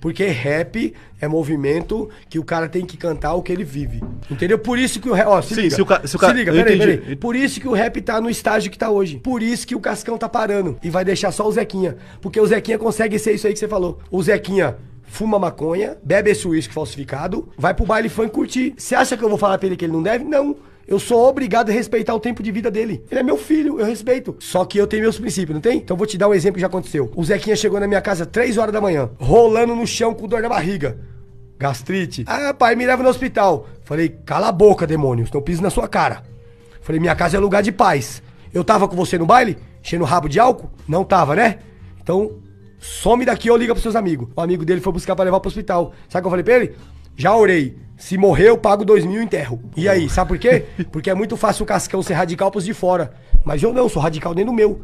Porque rap é movimento que o cara tem que cantar o que ele vive. Entendeu? Por isso que o rap. Ó, se Sim, liga. Se, o ca... se, o ca... se liga, peraí, peraí. Por isso que o rap tá no estágio que tá hoje. Por isso que o Cascão tá parando. E vai deixar só o Zequinha. Porque o Zequinha consegue ser isso aí que você falou. O Zequinha fuma maconha, bebe esse uísque falsificado, vai pro baile funk curtir. Você acha que eu vou falar pra ele que ele não deve? Não. Eu sou obrigado a respeitar o tempo de vida dele. Ele é meu filho, eu respeito. Só que eu tenho meus princípios, não tem? Então vou te dar um exemplo que já aconteceu. O Zequinha chegou na minha casa 3 horas da manhã, rolando no chão com dor na barriga. Gastrite. Ah, pai, me leva no hospital. Falei, cala a boca, demônio, senão eu piso na sua cara. Falei, minha casa é lugar de paz. Eu tava com você no baile? Cheio rabo de álcool? Não tava, né? Então, some daqui ou liga pros seus amigos. O amigo dele foi buscar para levar pro hospital. Sabe o que eu falei pra ele? Já orei. Se morrer, eu pago dois mil e enterro. E aí, sabe por quê? Porque é muito fácil o Cascão ser radical pros de fora. Mas eu não, sou radical dentro do meu.